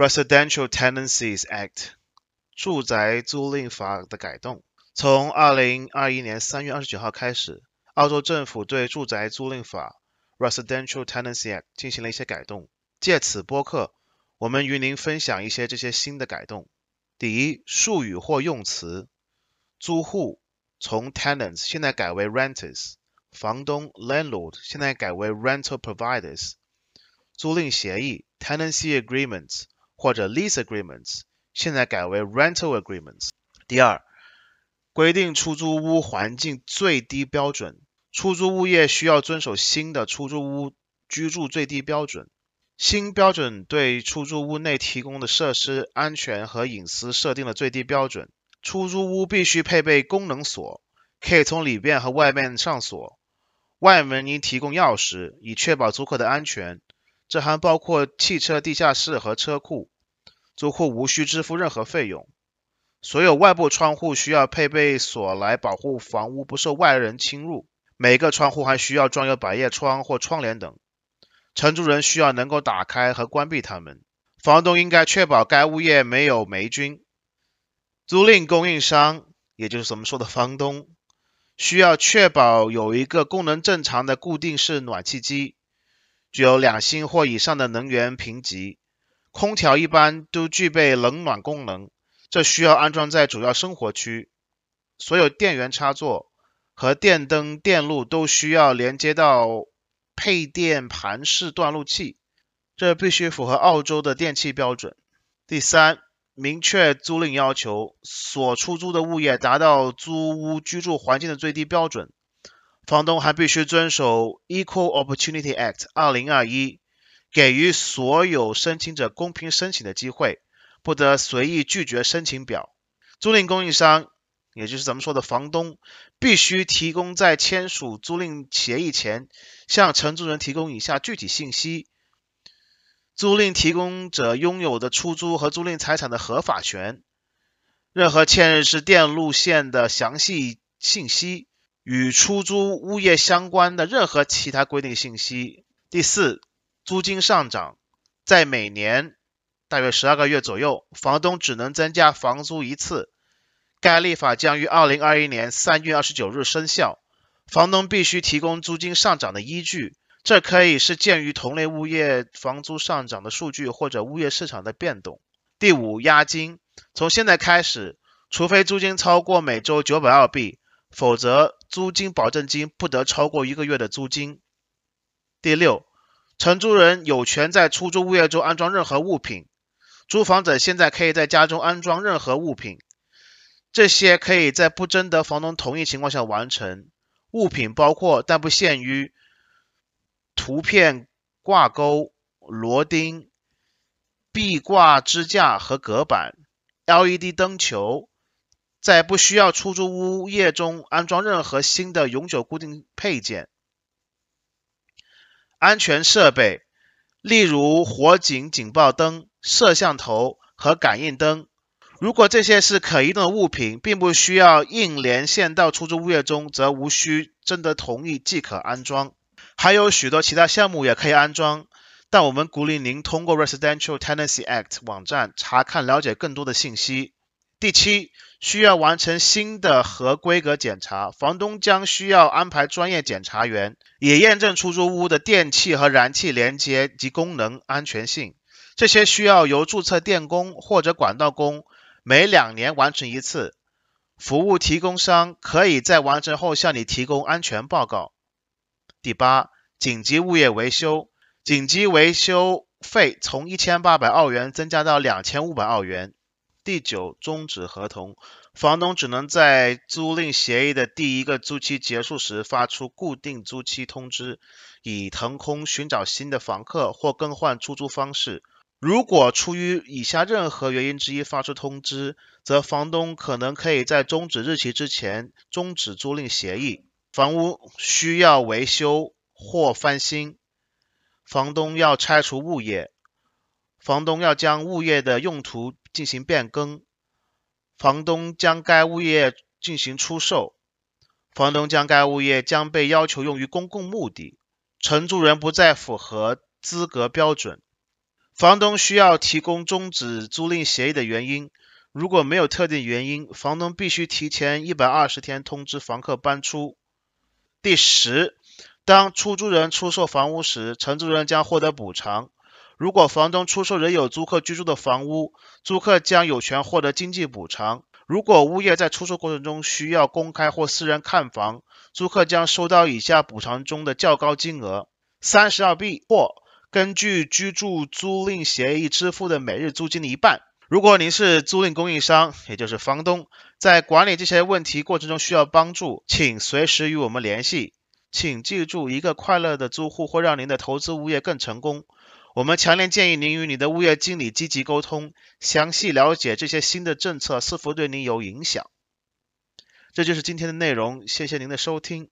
Residential Tenancies Act，住宅租赁法的改动。从二零二一年三月二十九号开始，澳洲政府对住宅租赁法 Residential Tenancies Act 进行了一些改动。借此播客，我们与您分享一些这些新的改动。第一，术语或用词：租户从 tenants 现在改为 renters，房东 landlord 现在改为 rental providers，租赁协议 tenancy agreements。或者 lease agreements，现在改为 rental agreements。第二，规定出租屋环境最低标准，出租物业需要遵守新的出租屋居住最低标准。新标准对出租屋内提供的设施安全和隐私设定了最低标准。出租屋必须配备功能锁，可以从里边和外面上锁。外门应提供钥匙，以确保租客的安全。这还包括汽车地下室和车库。租户无需支付任何费用。所有外部窗户需要配备锁来保护房屋不受外人侵入。每个窗户还需要装有百叶窗或窗帘等。承租人需要能够打开和关闭它们。房东应该确保该物业没有霉菌。租赁供应商，也就是我们说的房东，需要确保有一个功能正常的固定式暖气机，具有两星或以上的能源评级。空调一般都具备冷暖功能，这需要安装在主要生活区。所有电源插座和电灯电路都需要连接到配电盘式断路器，这必须符合澳洲的电器标准。第三，明确租赁要求，所出租的物业达到租屋居住环境的最低标准。房东还必须遵守 Equal Opportunity Act 2021。给予所有申请者公平申请的机会，不得随意拒绝申请表。租赁供应商，也就是咱们说的房东，必须提供在签署租赁协议前，向承租人提供以下具体信息：租赁提供者拥有的出租和租赁财产的合法权；任何嵌入式电路线的详细信息；与出租物业相关的任何其他规定信息。第四。租金上涨，在每年大约十二个月左右，房东只能增加房租一次。该立法将于二零二一年三月二十九日生效。房东必须提供租金上涨的依据，这可以是鉴于同类物业房租上涨的数据或者物业市场的变动。第五，押金，从现在开始，除非租金超过每周九百澳币，否则租金保证金不得超过一个月的租金。第六。承租人有权在出租物业中安装任何物品，租房者现在可以在家中安装任何物品，这些可以在不征得房东同意情况下完成。物品包括但不限于图片挂钩、螺钉、壁挂支架和隔板、LED 灯球，在不需要出租物业中安装任何新的永久固定配件。安全设备，例如火警警报灯、摄像头和感应灯。如果这些是可移动的物品，并不需要硬连线到出租物业中，则无需征得同意即可安装。还有许多其他项目也可以安装，但我们鼓励您通过 Residential Tenancy Act 网站查看，了解更多的信息。第七，需要完成新的合规格检查，房东将需要安排专业检查员，也验证出租屋的电器和燃气连接及功能安全性，这些需要由注册电工或者管道工每两年完成一次。服务提供商可以在完成后向你提供安全报告。第八，紧急物业维修，紧急维修费从一千八百澳元增加到两千五百澳元。第九，终止合同，房东只能在租赁协议的第一个租期结束时发出固定租期通知，以腾空、寻找新的房客或更换出租方式。如果出于以下任何原因之一发出通知，则房东可能可以在终止日期之前终止租赁协议。房屋需要维修或翻新，房东要拆除物业，房东要将物业的用途。进行变更，房东将该物业进行出售，房东将该物业将被要求用于公共目的，承租人不再符合资格标准，房东需要提供终止租赁协议的原因，如果没有特定原因，房东必须提前一百二十天通知房客搬出。第十，当出租人出售房屋时，承租人将获得补偿。如果房东出售仍有租客居住的房屋，租客将有权获得经济补偿。如果物业在出售过程中需要公开或私人看房，租客将收到以下补偿中的较高金额：三十二 b 或根据居住租赁协议支付的每日租金的一半。如果您是租赁供应商，也就是房东，在管理这些问题过程中需要帮助，请随时与我们联系。请记住，一个快乐的租户会让您的投资物业更成功。我们强烈建议您与你的物业经理积极沟通，详细了解这些新的政策是否对您有影响。这就是今天的内容，谢谢您的收听。